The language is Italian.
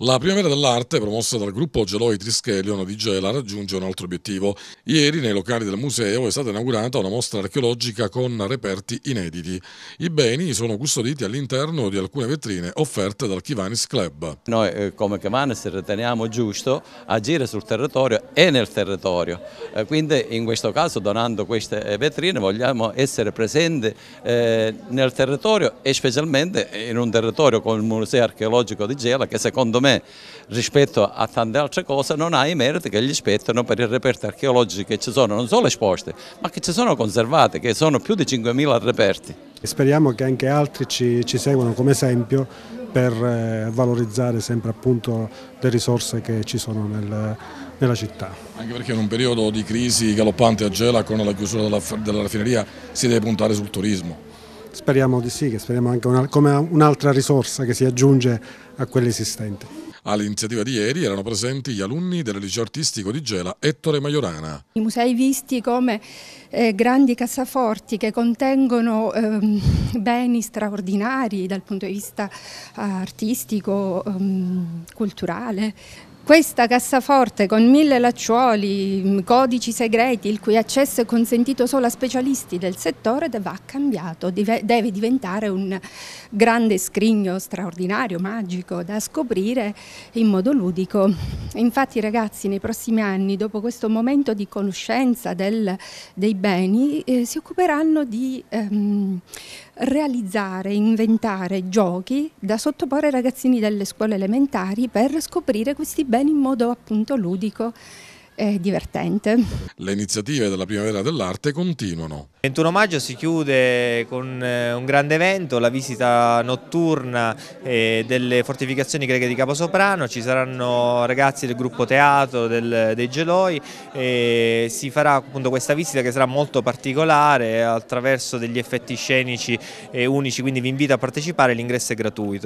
La Primavera dell'Arte, promossa dal gruppo Geloi Trischelion di Gela, raggiunge un altro obiettivo. Ieri, nei locali del museo, è stata inaugurata una mostra archeologica con reperti inediti. I beni sono custoditi all'interno di alcune vetrine offerte dal Kivanis Club. Noi, eh, come Kivanis, riteniamo giusto agire sul territorio e nel territorio. Eh, quindi, in questo caso, donando queste eh, vetrine, vogliamo essere presenti nel territorio e specialmente in un territorio come il Museo Archeologico di Gela, che secondo me me rispetto a tante altre cose non ha i meriti che gli spettano per i reperti archeologici che ci sono, non solo esposte, ma che ci sono conservate, che sono più di 5.000 reperti. speriamo che anche altri ci, ci seguano come esempio per eh, valorizzare sempre appunto le risorse che ci sono nel, nella città. Anche perché in un periodo di crisi galoppante a Gela con la chiusura della, della raffineria si deve puntare sul turismo Speriamo di sì, che speriamo anche una, come un'altra risorsa che si aggiunge a quelle esistenti. All'iniziativa di ieri erano presenti gli alunni del liceo artistico di Gela Ettore Maiorana. I musei visti come eh, grandi cassaforti che contengono eh, beni straordinari dal punto di vista eh, artistico, eh, culturale, questa cassaforte con mille lacciuoli, mm, codici segreti, il cui accesso è consentito solo a specialisti del settore, va cambiato, deve diventare un grande scrigno straordinario, magico, da scoprire in modo ludico Infatti ragazzi nei prossimi anni, dopo questo momento di conoscenza del, dei beni, eh, si occuperanno di ehm, realizzare, inventare giochi da sottoporre ai ragazzini delle scuole elementari per scoprire questi beni in modo appunto ludico eh, divertente. Le iniziative della Primavera dell'Arte continuano. Il 21 maggio si chiude con eh, un grande evento, la visita notturna eh, delle fortificazioni greche di Caposoprano, ci saranno ragazzi del gruppo teatro, del, dei Geloi, si farà appunto questa visita che sarà molto particolare attraverso degli effetti scenici unici, quindi vi invito a partecipare, l'ingresso è gratuito.